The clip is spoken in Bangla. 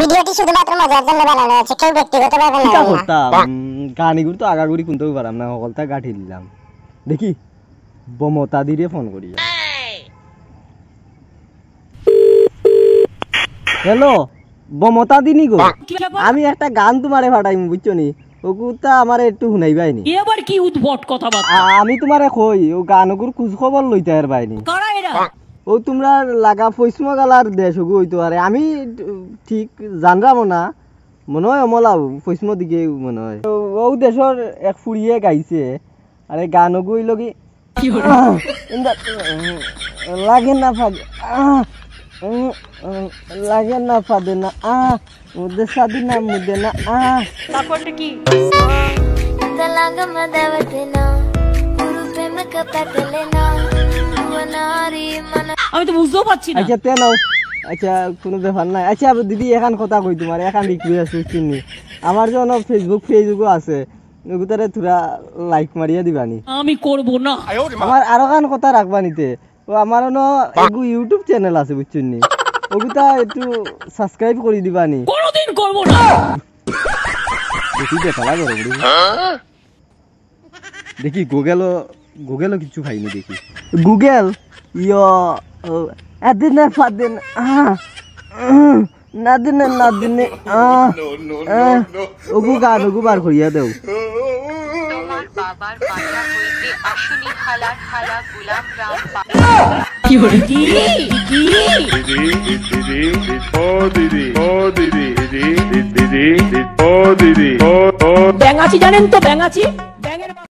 ভিডিওটি শুধুমাত্র মজার জন্য বানানো হয়েছে কেউ না তো আগাগুড়ি কুনতেও পারাম না সকলটা গাঠি দিলাম দেখি বমতা দিয়ে ফোন করি হ্যালো বমতা দিনি গো আমি একটা গান তোমারে ফাটাইম বুঝছো নি ওগুতা আমার একটু শুনাই বাইনি এবার কি উদ্ভট কথা আমি তোমারে কই ও গানগুর খোঁজ খবর লইতে আর বাইনি ও তোমরা লাগা পশ্চিম গালার দেশ ওগু হইতো আরে আমি ঠিক জানলাম না মনে হয় অমলা পশ্চিম দিকে মনে হয় ও দেশর এক ফুড়িয়ে গাইছে আরে গান ওগু লগি লাগে না ফাদে লাগে না ফাদে না আ মুদে সাদি না মুদে না আ তারপরটা কি লাগা ತಲಾಂಗ ಮದವತೆ ನಾ ಗುರು ಪ್ರೇಮಕ না মানে আমি তো বুঝতেও পারছি না আচ্ছা আচ্ছা কোনো ব্যাপার নাই আচ্ছা দিদি কথা কই তোমার আছে চিনি আমার জন্য ফেসবুক ফেসবুকও আছে নগুতারে লাইক মারিয়া দিবানি আমি করব না আমার আরো কান কথা রাখবা নিতে ও আমার ন এগু ইউটিউব চ্যানেল আছে বুঝছুন নি ওগুতা একটু সাবস্ক্রাইব করে দিবানি কোনদিন করব না দেখি দেখা লাগে দেখি গুগলও কিছু খাইনি দেখি গুগল ইয়ো এদিনে ফাদিন না দিনে না দিনে ওগু গান ওগু বার করিয়া দেও ব্যাঙাচি জানেন তো ব্যাঙাচি